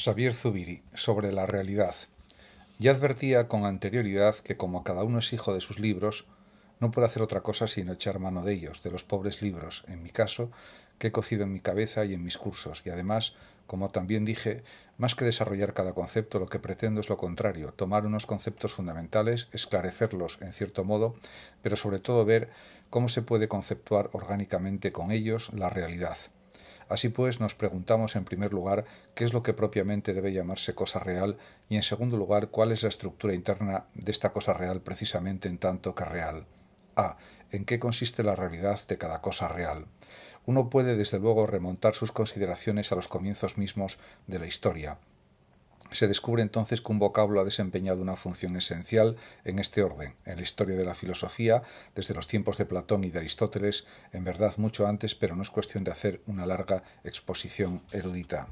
Xavier Zubiri sobre la realidad. Ya advertía con anterioridad que como cada uno es hijo de sus libros, no puedo hacer otra cosa sino echar mano de ellos, de los pobres libros, en mi caso, que he cocido en mi cabeza y en mis cursos, y además, como también dije, más que desarrollar cada concepto, lo que pretendo es lo contrario, tomar unos conceptos fundamentales, esclarecerlos en cierto modo, pero sobre todo ver cómo se puede conceptuar orgánicamente con ellos la realidad. Así pues, nos preguntamos en primer lugar qué es lo que propiamente debe llamarse cosa real y en segundo lugar cuál es la estructura interna de esta cosa real precisamente en tanto que real. A. ¿En qué consiste la realidad de cada cosa real? Uno puede, desde luego, remontar sus consideraciones a los comienzos mismos de la historia. Se descubre entonces que un vocablo ha desempeñado una función esencial en este orden, en la historia de la filosofía, desde los tiempos de Platón y de Aristóteles, en verdad mucho antes, pero no es cuestión de hacer una larga exposición erudita.